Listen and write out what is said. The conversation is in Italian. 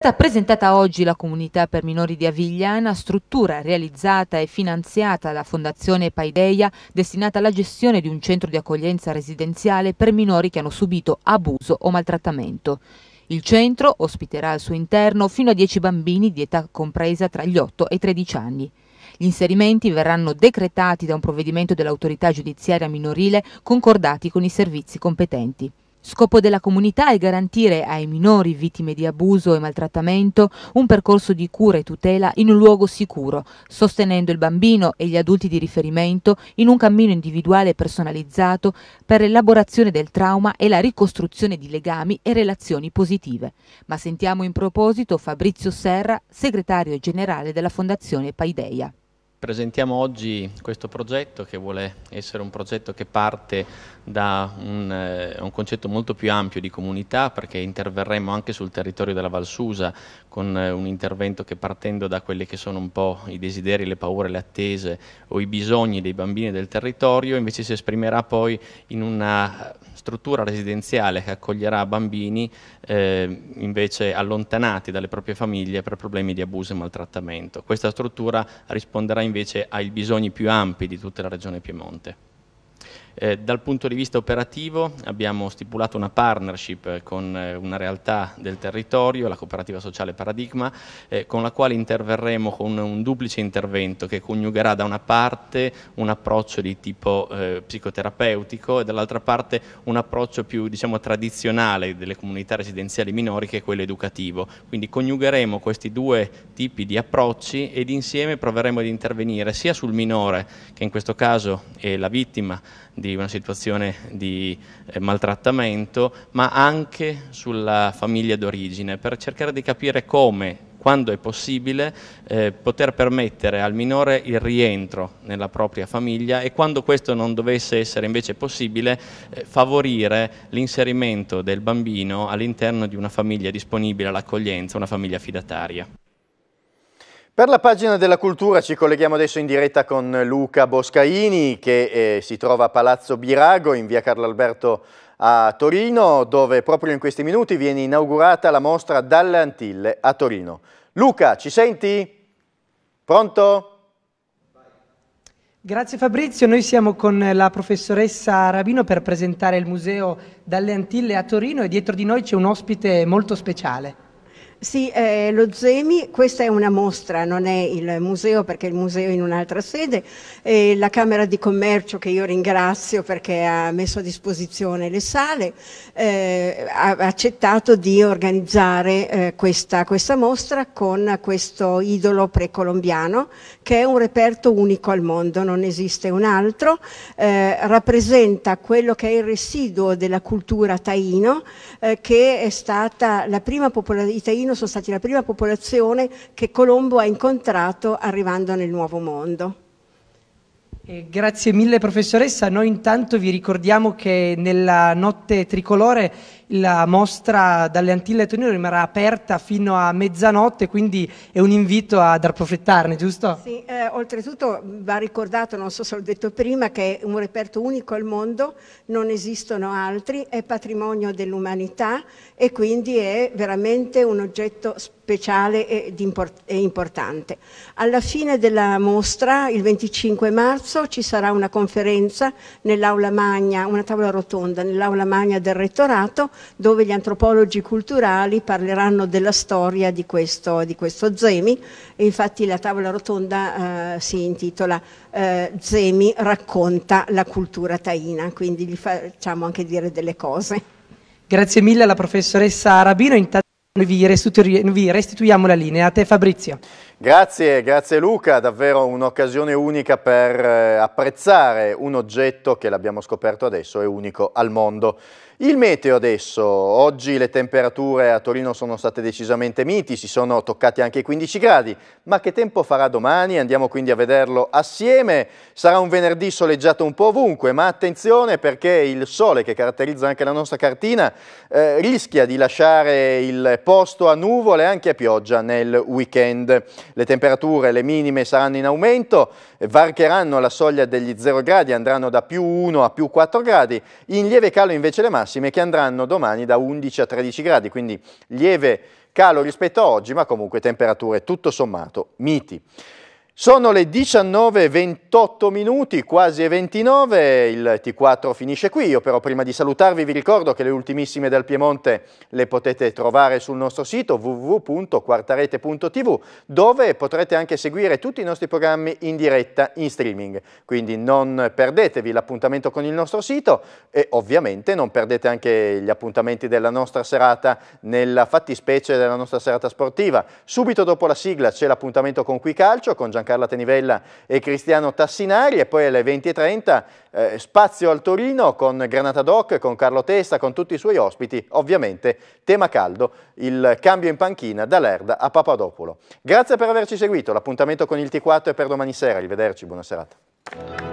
È stata presentata oggi la comunità per minori di Avigliana, struttura realizzata e finanziata dalla Fondazione Paideia, destinata alla gestione di un centro di accoglienza residenziale per minori che hanno subito abuso o maltrattamento. Il centro ospiterà al suo interno fino a 10 bambini di età compresa tra gli 8 e i 13 anni. Gli inserimenti verranno decretati da un provvedimento dell'autorità giudiziaria minorile concordati con i servizi competenti. Scopo della comunità è garantire ai minori vittime di abuso e maltrattamento un percorso di cura e tutela in un luogo sicuro, sostenendo il bambino e gli adulti di riferimento in un cammino individuale e personalizzato per l'elaborazione del trauma e la ricostruzione di legami e relazioni positive. Ma sentiamo in proposito Fabrizio Serra, segretario generale della Fondazione Paideia. Presentiamo oggi questo progetto che vuole essere un progetto che parte da un, eh, un, concetto molto più ampio di comunità perché interverremo anche sul territorio della Valsusa con eh, un intervento che partendo da quelli che sono un po' i desideri, le paure, le attese o i bisogni dei bambini del territorio invece si esprimerà poi in una struttura residenziale che accoglierà bambini eh, invece allontanati dalle proprie famiglie per problemi di abuso e maltrattamento. Questa struttura risponderà invece ai bisogni più ampi di tutta la regione Piemonte. Eh, dal punto di vista operativo abbiamo stipulato una partnership eh, con eh, una realtà del territorio, la cooperativa sociale Paradigma, eh, con la quale interverremo con un, duplice intervento che coniugherà da una parte un approccio di tipo eh, psicoterapeutico e dall'altra parte un approccio più diciamo, tradizionale delle comunità residenziali minori che è quello educativo. Quindi coniugheremo questi due tipi di approcci ed insieme proveremo ad intervenire sia sul minore che in questo caso è la vittima di quindi una situazione di eh, maltrattamento, ma anche sulla famiglia d'origine, per cercare di capire come quando è possibile, eh, poter permettere al minore il rientro nella propria famiglia e quando questo non dovesse essere invece possibile, eh, favorire l'inserimento del bambino all'interno di una famiglia disponibile all'accoglienza, una famiglia fidataria. Per la pagina della cultura ci colleghiamo adesso in diretta con Luca Boscaini che eh, si trova a Palazzo Birago in via Carlo Alberto a Torino dove proprio in questi minuti viene inaugurata la mostra Dalle Antille a Torino. Luca, ci senti? Pronto? Grazie Fabrizio, noi siamo con la professoressa Rabino per presentare il museo Dalle Antille a Torino e dietro di noi c'è un ospite molto speciale. Sì, eh, lo Zemi, questa è una mostra, non è il museo perché il museo è in un'altra sede, eh, la Camera di Commercio che io ringrazio perché ha messo a disposizione le sale, eh, ha accettato di organizzare eh, questa, questa, mostra con questo idolo precolombiano che è un reperto unico al mondo, non esiste un altro, eh, rappresenta quello che è il residuo della cultura taino eh, che è stata la prima popolazione, taino Martino sono stati la prima popolazione che Colombo ha incontrato arrivando nel Nuovo Mondo grazie mille professoressa, noi intanto vi ricordiamo che nella notte tricolore la mostra dalle Antille a Torino rimarrà aperta fino a mezzanotte, quindi è un invito ad approfittarne, giusto? Sì, eh, oltretutto va ricordato, non so se l'ho detto prima, che è un reperto unico al mondo, non esistono altri, è patrimonio dell'umanità e quindi è veramente un oggetto speciale speciale e import importante. Alla fine della mostra, il 25 marzo, ci sarà una conferenza nell'aula magna, una tavola rotonda nell'aula magna del rettorato, dove gli antropologi culturali parleranno della storia di questo, di questo Zemi. E infatti la tavola rotonda eh, si intitola eh, Zemi racconta la cultura taina, quindi gli facciamo anche dire delle cose. Grazie mille alla professoressa Arabino noi vi, vi restituiamo la linea. A te Fabrizio. Grazie, grazie Luca, davvero un'occasione unica per eh, apprezzare un oggetto che l'abbiamo scoperto adesso è unico al mondo. Il meteo adesso, oggi le temperature a Torino sono state decisamente miti, si sono toccati anche i 15 gradi, ma che tempo farà domani? Andiamo quindi a vederlo assieme, sarà un venerdì soleggiato un po' ovunque, ma attenzione perché il sole che caratterizza anche la nostra cartina eh, rischia di lasciare il posto a nuvole e anche a pioggia nel weekend. Le temperature, le minime saranno in aumento, varcheranno la soglia degli 0 gradi, andranno da più 1 a più 4 gradi, in lieve calo invece le massime massime che andranno domani da 11 a 13 gradi, quindi lieve calo rispetto a oggi, ma comunque temperature tutto sommato miti. Sono le 19.28 minuti, quasi 29, il T4 finisce qui, io però prima di salutarvi vi ricordo che le ultimissime dal Piemonte le potete trovare sul nostro sito www.quartarete.tv dove potrete anche seguire tutti i nostri programmi in diretta in streaming, quindi non perdetevi l'appuntamento con il nostro sito e ovviamente non perdete anche gli appuntamenti della nostra serata nella fattispecie della nostra serata sportiva. Subito dopo la sigla c'è l'appuntamento con Qui Calcio con Giancarlo Carla Tenivella e Cristiano Tassinari e poi alle 20.30 eh, spazio al Torino con Granata Doc, con Carlo Testa, con tutti i suoi ospiti, ovviamente tema caldo, il cambio in panchina da Lerda a Papadopolo. Grazie per averci seguito, l'appuntamento con il T4 è per domani sera, arrivederci, buona serata.